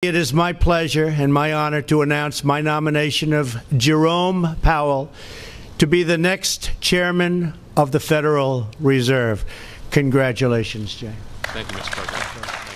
It is my pleasure and my honor to announce my nomination of Jerome Powell to be the next chairman of the Federal Reserve. Congratulations, Jay. Thank you, Mr. President.